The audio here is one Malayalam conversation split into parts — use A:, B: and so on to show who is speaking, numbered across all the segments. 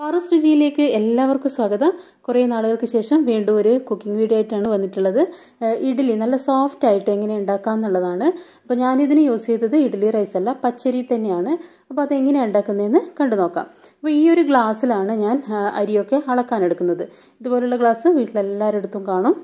A: പാറസ് രുചിയിലേക്ക് എല്ലാവർക്കും സ്വാഗതം കുറേ നാളുകൾക്ക് ശേഷം വീണ്ടും ഒരു കുക്കിംഗ് വീഡിയോ ആയിട്ടാണ് വന്നിട്ടുള്ളത് ഇഡ്ഡലി നല്ല സോഫ്റ്റ് ആയിട്ട് എങ്ങനെ ഉണ്ടാക്കാം എന്നുള്ളതാണ് അപ്പോൾ ഞാനിതിന് യൂസ് ചെയ്തത് ഇഡ്ഡലി റൈസ് അല്ല പച്ചരി തന്നെയാണ് അപ്പോൾ അതെങ്ങനെ ഉണ്ടാക്കുന്നതെന്ന് കണ്ടു നോക്കാം അപ്പോൾ ഈ ഒരു ഗ്ലാസ്സിലാണ് ഞാൻ അരിയൊക്കെ അളക്കാനെടുക്കുന്നത് ഇതുപോലുള്ള ഗ്ലാസ് വീട്ടിലെല്ലാവരുടെ അടുത്തും കാണും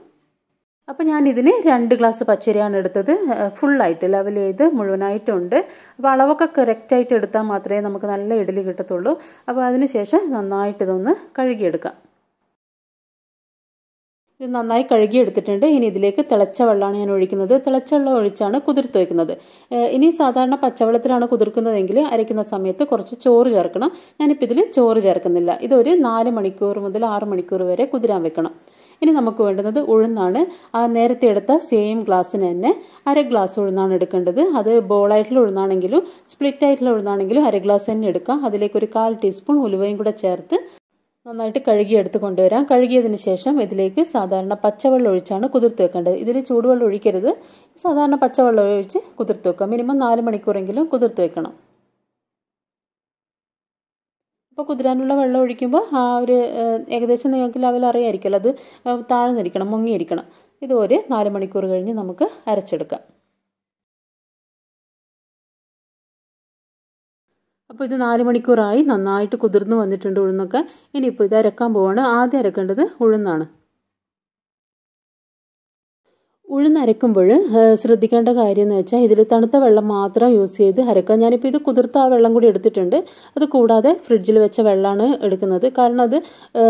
A: അപ്പോൾ ഞാനിതിന് രണ്ട് ഗ്ലാസ് പച്ചരിയാണ് എടുത്തത് ഫുള്ളായിട്ട് ലെവൽ ചെയ്ത് മുഴുവനായിട്ടുണ്ട് അപ്പോൾ അളവൊക്കെ കറക്റ്റായിട്ട് എടുത്താൽ മാത്രമേ നമുക്ക് നല്ല ഇഡലി കിട്ടത്തുള്ളൂ അപ്പോൾ അതിന് ശേഷം നന്നായിട്ട് ഇതൊന്ന് കഴുകിയെടുക്കാം ഇത് നന്നായി കഴുകിയെടുത്തിട്ടുണ്ട് ഇനി ഇതിലേക്ക് തിളച്ച വെള്ളമാണ് ഞാൻ ഒഴിക്കുന്നത് തിളച്ച വെള്ളം ഒഴിച്ചാണ് കുതിർത്ത് വയ്ക്കുന്നത് ഇനി സാധാരണ പച്ചവെള്ളത്തിലാണ് കുതിർക്കുന്നതെങ്കിൽ അരയ്ക്കുന്ന സമയത്ത് കുറച്ച് ചോറ് ചേർക്കണം ഞാനിപ്പോൾ ഇതിൽ ചോറ് ചേർക്കുന്നില്ല ഇതൊരു നാല് മണിക്കൂർ മുതൽ ആറ് മണിക്കൂർ വരെ കുതിരാൻ വെക്കണം ഇനി നമുക്ക് വേണ്ടുന്നത് ഉഴുന്നാണ് ആ നേരത്തെ എടുത്ത സെയിം ഗ്ലാസ്സിന് തന്നെ അര ഗ്ലാസ് ഉഴുന്നാണ് എടുക്കേണ്ടത് അത് ബോളായിട്ടുള്ള ഉഴുന്നാണെങ്കിലും സ്പ്ലിറ്റ് ആയിട്ടുള്ള ഉഴുന്നാണെങ്കിലും അര ഗ്ലാസ് തന്നെ എടുക്കാം അതിലേക്ക് ഒരു കാൽ ടീസ്പൂൺ ഉലുവയും കൂടെ ചേർത്ത് നന്നായിട്ട് കഴുകി എടുത്ത് കൊണ്ടുവരാം കഴുകിയതിന് ശേഷം ഇതിലേക്ക് സാധാരണ പച്ചവെള്ളം ഒഴിച്ചാണ് കുതിർത്ത് വെക്കേണ്ടത് ഇതിൽ ചൂടുവെള്ളം ഒഴിക്കരുത് സാധാരണ പച്ചവെള്ളം ഒഴിച്ച് കുതിർത്ത് വെക്കാം മിനിമം നാല് മണിക്കൂറെങ്കിലും കുതിർത്ത് വെക്കണം ഇപ്പോൾ കുതിരാനുള്ള വെള്ളം ഒഴിക്കുമ്പോൾ ആ ഒരു ഏകദേശം നിങ്ങൾക്ക് ലെവൽ അറിയായിരിക്കുമല്ലോ അത് താഴ്ന്നിരിക്കണം മുങ്ങിയിരിക്കണം ഇത് ഒരു നാല് മണിക്കൂർ കഴിഞ്ഞ് നമുക്ക് അരച്ചെടുക്കാം അപ്പോൾ ഇത് നാല് മണിക്കൂറായി നന്നായിട്ട് കുതിർന്ന് വന്നിട്ടുണ്ട് ഉഴുന്നൊക്കെ ഇനിയിപ്പോൾ ഇത് അരക്കാൻ പോവാണ് ആദ്യം അരക്കേണ്ടത് ഉഴുന്നാണ് ഉഴുന്നരക്കുമ്പോൾ ശ്രദ്ധിക്കേണ്ട കാര്യം എന്ന് വെച്ചാൽ ഇതിൽ തണുത്ത വെള്ളം മാത്രം യൂസ് ചെയ്ത് അരക്കുക ഞാനിപ്പോൾ ഇത് കുതിർത്ത ആ വെള്ളം കൂടി എടുത്തിട്ടുണ്ട് അത് കൂടാതെ ഫ്രിഡ്ജിൽ വെച്ച വെള്ളമാണ് എടുക്കുന്നത് കാരണം അത്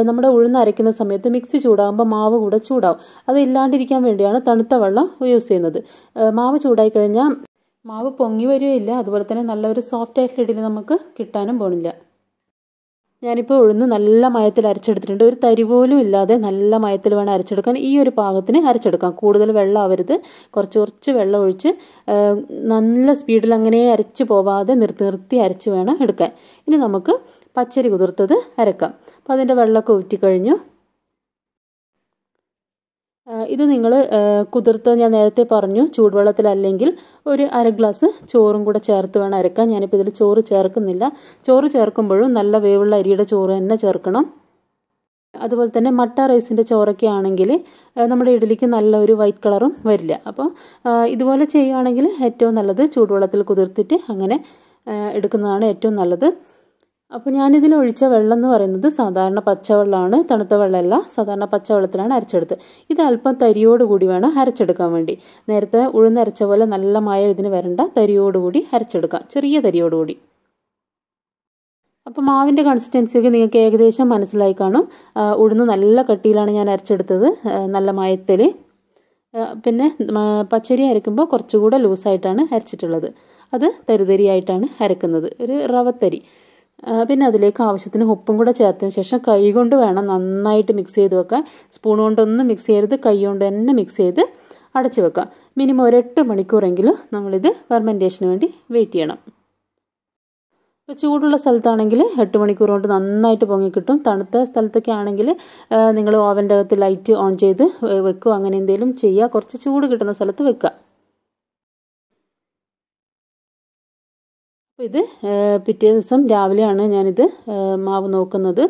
A: നമ്മുടെ ഉഴുന്ന് അരയ്ക്കുന്ന സമയത്ത് മിക്സി ചൂടാകുമ്പോൾ മാവ് കൂടെ ചൂടാവും അത് ഇല്ലാണ്ടിരിക്കാൻ വേണ്ടിയാണ് തണുത്ത വെള്ളം യൂസ് ചെയ്യുന്നത് മാവ് ചൂടായി കഴിഞ്ഞാൽ മാവ് പൊങ്ങി വരികയില്ല അതുപോലെ തന്നെ നല്ലൊരു സോഫ്റ്റ് ആയിട്ടുള്ള ഇഡലി നമുക്ക് കിട്ടാനും പോണില്ല ഞാനിപ്പോൾ ഉഴുന്ന് നല്ല മയത്തിൽ അരച്ചെടുത്തിട്ടുണ്ട് ഒരു തരി പോലും ഇല്ലാതെ നല്ല മയത്തിൽ വേണം അരച്ചെടുക്കാൻ ഈ ഒരു പാകത്തിന് അരച്ചെടുക്കാം കൂടുതൽ വെള്ളം ആവരുത് കുറച്ച് കുറച്ച് വെള്ളം ഒഴിച്ച് നല്ല സ്പീഡിൽ അങ്ങനെ അരച്ച് പോവാതെ നിർത്തി നിർത്തി അരച്ച് വേണം എടുക്കാൻ ഇനി നമുക്ക് പച്ചരി കുതിർത്തത് അരക്കാം അപ്പോൾ അതിൻ്റെ വെള്ളമൊക്കെ ഊറ്റിക്കഴിഞ്ഞു ഇത് നിങ്ങൾ കുതിർത്ത് ഞാൻ നേരത്തെ പറഞ്ഞു ചൂടുവെള്ളത്തിലല്ലെങ്കിൽ ഒരു അര ഗ്ലാസ് ചോറും കൂടെ ചേർത്ത് വേണം അരക്കാൻ ഞാനിപ്പോൾ ഇതിൽ ചോറ് ചേർക്കുന്നില്ല ചോറ് ചേർക്കുമ്പോഴും നല്ല വേവുള്ള അരിയുടെ ചോറ് തന്നെ ചേർക്കണം അതുപോലെ തന്നെ മട്ട റൈസിൻ്റെ ചോറൊക്കെ ആണെങ്കിൽ നമ്മുടെ ഇഡലിക്ക് നല്ലൊരു വൈറ്റ് കളറും വരില്ല അപ്പോൾ ഇതുപോലെ ചെയ്യുകയാണെങ്കിൽ ഏറ്റവും നല്ലത് ചൂടുവെള്ളത്തിൽ കുതിർത്തിട്ട് അങ്ങനെ എടുക്കുന്നതാണ് ഏറ്റവും നല്ലത് അപ്പോൾ ഞാനിതിൽ ഒഴിച്ച വെള്ളം എന്ന് പറയുന്നത് സാധാരണ പച്ചവെള്ളമാണ് തണുത്ത വെള്ളമല്ല സാധാരണ പച്ചവെള്ളത്തിലാണ് അരച്ചെടുത്ത് ഇത് അല്പം തരിയോടുകൂടി വേണം അരച്ചെടുക്കാൻ വേണ്ടി നേരത്തെ ഉഴുന്നരച്ച പോലെ നല്ല മായം ഇതിന് വരണ്ട തരിയോടുകൂടി അരച്ചെടുക്കാം ചെറിയ തരിയോടുകൂടി അപ്പോൾ മാവിൻ്റെ കൺസിസ്റ്റൻസിയൊക്കെ നിങ്ങൾക്ക് ഏകദേശം മനസ്സിലായി കാണും ഉഴുന്ന് നല്ല കട്ടിയിലാണ് ഞാൻ അരച്ചെടുത്തത് നല്ല മായത്തിൽ പിന്നെ പച്ചരി അരക്കുമ്പോൾ കുറച്ചുകൂടെ ലൂസായിട്ടാണ് അരച്ചിട്ടുള്ളത് അത് തരിതരിയായിട്ടാണ് അരക്കുന്നത് ഒരു റവത്തരി പിന്നെ അതിലേക്ക് ആവശ്യത്തിന് ഉപ്പും കൂടെ ചേർത്തതിന് ശേഷം കൈ കൊണ്ട് വേണം നന്നായിട്ട് മിക്സ് ചെയ്ത് വെക്കാൻ സ്പൂൺ കൊണ്ടൊന്നും മിക്സ് ചെയ്യരുത് കൈ കൊണ്ട് തന്നെ മിക്സ് ചെയ്ത് അടച്ചു വെക്കാം മിനിമം ഒരു എട്ട് മണിക്കൂറെങ്കിലും നമ്മളിത് ഫെർമെൻറ്റേഷന് വേണ്ടി വെയിറ്റ് ചെയ്യണം ഇപ്പോൾ ചൂടുള്ള സ്ഥലത്താണെങ്കിൽ എട്ട് മണിക്കൂർ കൊണ്ട് നന്നായിട്ട് പൊങ്ങി കിട്ടും തണുത്ത സ്ഥലത്തൊക്കെ ആണെങ്കിൽ നിങ്ങൾ ഓവൻ്റെ അകത്ത് ലൈറ്റ് ഓൺ ചെയ്ത് വെക്കുക അങ്ങനെ എന്തെങ്കിലും ചെയ്യുക കുറച്ച് ചൂട് കിട്ടുന്ന സ്ഥലത്ത് വെക്കുക അപ്പോൾ ഇത് പിറ്റേ ദിവസം രാവിലെയാണ് ഞാനിത് മാവ് നോക്കുന്നത്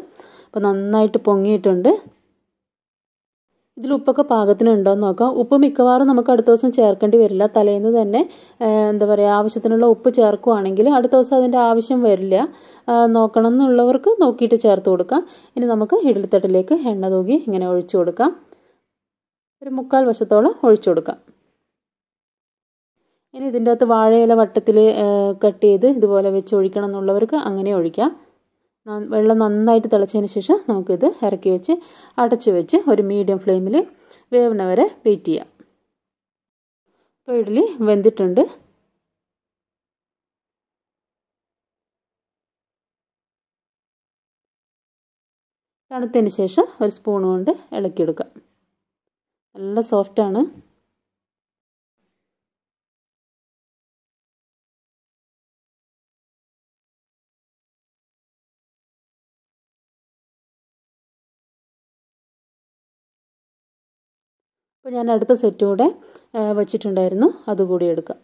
A: അപ്പോൾ നന്നായിട്ട് പൊങ്ങിയിട്ടുണ്ട് ഇതിൽ ഉപ്പൊക്കെ പാകത്തിനുണ്ടോയെന്ന് നോക്കാം ഉപ്പ് മിക്കവാറും നമുക്ക് അടുത്ത ദിവസം ചേർക്കേണ്ടി വരില്ല തലേന്ന് തന്നെ എന്താ പറയുക ആവശ്യത്തിനുള്ള ഉപ്പ് ചേർക്കുകയാണെങ്കിൽ അടുത്ത ദിവസം അതിൻ്റെ ആവശ്യം വരില്ല നോക്കണം എന്നുള്ളവർക്ക് നോക്കിയിട്ട് ചേർത്ത് കൊടുക്കാം ഇനി നമുക്ക് ഇഡലിത്തട്ടിലേക്ക് എണ്ണ തൂകി ഇങ്ങനെ ഒഴിച്ചു കൊടുക്കാം ഒരു മുക്കാൽ വശത്തോളം ഒഴിച്ചു കൊടുക്കാം ഇനി ഇതിൻ്റെ അകത്ത് വാഴയില വട്ടത്തിൽ കട്ട് ചെയ്ത് ഇതുപോലെ വെച്ച് ഒഴിക്കണം എന്നുള്ളവർക്ക് അങ്ങനെ ഒഴിക്കാം വെള്ളം നന്നായിട്ട് തിളച്ചതിന് ശേഷം നമുക്കിത് ഇറക്കി വെച്ച് അടച്ച് വെച്ച് ഒരു മീഡിയം ഫ്ലെയിമിൽ വേവണ വരെ വെയിറ്റ് ചെയ്യാം ഇപ്പോൾ ഇഡ്ഡലി വെന്തിട്ടുണ്ട് തണുത്തതിന് ശേഷം ഒരു സ്പൂൺ കൊണ്ട് ഇളക്കിയെടുക്കാം നല്ല സോഫ്റ്റാണ് അപ്പോൾ ഞാൻ അടുത്ത സെറ്റ് കൂടെ വെച്ചിട്ടുണ്ടായിരുന്നു അതുകൂടി എടുക്കാം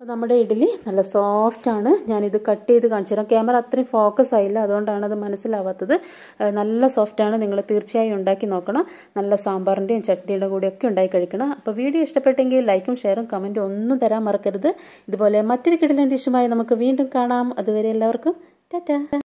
A: അപ്പോൾ നമ്മുടെ ഇഡ്ഡലി നല്ല സോഫ്റ്റാണ് ഞാനിത് കട്ട് ചെയ്ത് കാണിച്ചു തരാം ക്യാമറ അത്രയും ഫോക്കസ് ആയില്ല അതുകൊണ്ടാണ് അത് മനസ്സിലാവാത്തത് നല്ല സോഫ്റ്റാണ് നിങ്ങൾ തീർച്ചയായും ഉണ്ടാക്കി നോക്കണം നല്ല സാമ്പാറിൻ്റെയും ചട്നിയുടെ കൂടെയൊക്കെ ഉണ്ടാക്കി കഴിക്കണം അപ്പോൾ വീഡിയോ ഇഷ്ടപ്പെട്ടെങ്കിൽ ലൈക്കും ഷെയറും കമൻറ്റും ഒന്നും തരാൻ മറക്കരുത് ഇതുപോലെ മറ്റൊരു കിടലൻ ഡിഷുമായി നമുക്ക് വീണ്ടും കാണാം അതുവരെ എല്ലാവർക്കും ടാറ്റാ